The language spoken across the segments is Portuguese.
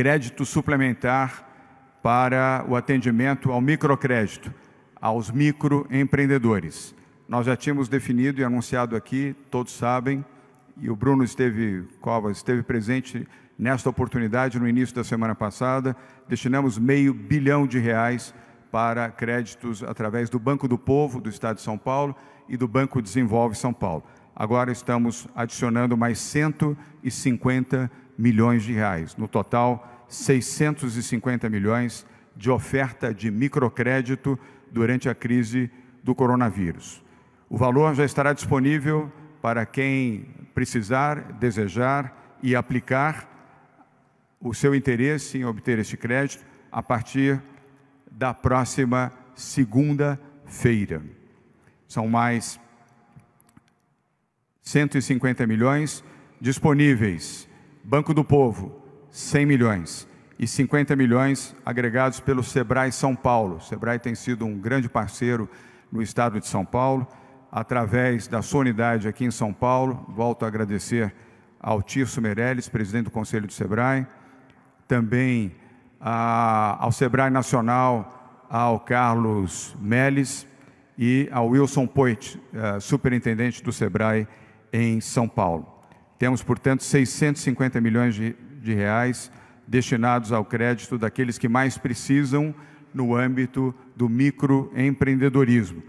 crédito suplementar para o atendimento ao microcrédito, aos microempreendedores. Nós já tínhamos definido e anunciado aqui, todos sabem, e o Bruno esteve, Covas, esteve presente nesta oportunidade no início da semana passada, destinamos meio bilhão de reais para créditos através do Banco do Povo do Estado de São Paulo e do Banco Desenvolve São Paulo. Agora estamos adicionando mais 150 milhões de reais. No total, 650 milhões de oferta de microcrédito durante a crise do coronavírus. O valor já estará disponível para quem precisar, desejar e aplicar o seu interesse em obter este crédito a partir da próxima segunda-feira. São mais 150 milhões disponíveis Banco do Povo, 100 milhões e 50 milhões agregados pelo Sebrae São Paulo. O Sebrae tem sido um grande parceiro no estado de São Paulo, através da sua unidade aqui em São Paulo. Volto a agradecer ao Tirso Meirelles, presidente do Conselho do Sebrae, também a, ao Sebrae Nacional, ao Carlos Melles e ao Wilson Poit, eh, superintendente do Sebrae em São Paulo. Temos, portanto, 650 milhões de, de reais destinados ao crédito daqueles que mais precisam no âmbito do microempreendedorismo.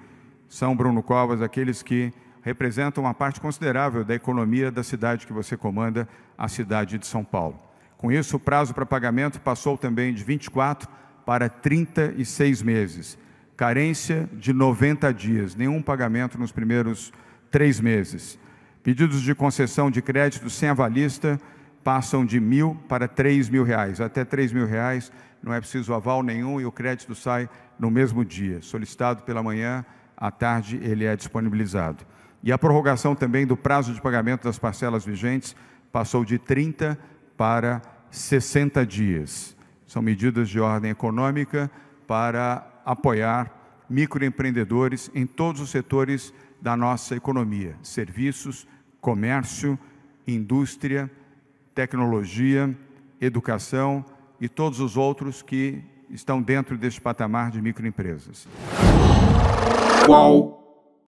São Bruno Covas aqueles que representam uma parte considerável da economia da cidade que você comanda, a cidade de São Paulo. Com isso, o prazo para pagamento passou também de 24 para 36 meses. Carência de 90 dias, nenhum pagamento nos primeiros três meses. Pedidos de concessão de crédito sem avalista passam de mil para três mil reais. Até três mil reais não é preciso aval nenhum e o crédito sai no mesmo dia. Solicitado pela manhã, à tarde ele é disponibilizado. E a prorrogação também do prazo de pagamento das parcelas vigentes passou de 30 para 60 dias. São medidas de ordem econômica para apoiar microempreendedores em todos os setores da nossa economia: serviços, comércio, indústria, tecnologia, educação e todos os outros que estão dentro deste patamar de microempresas. Qual?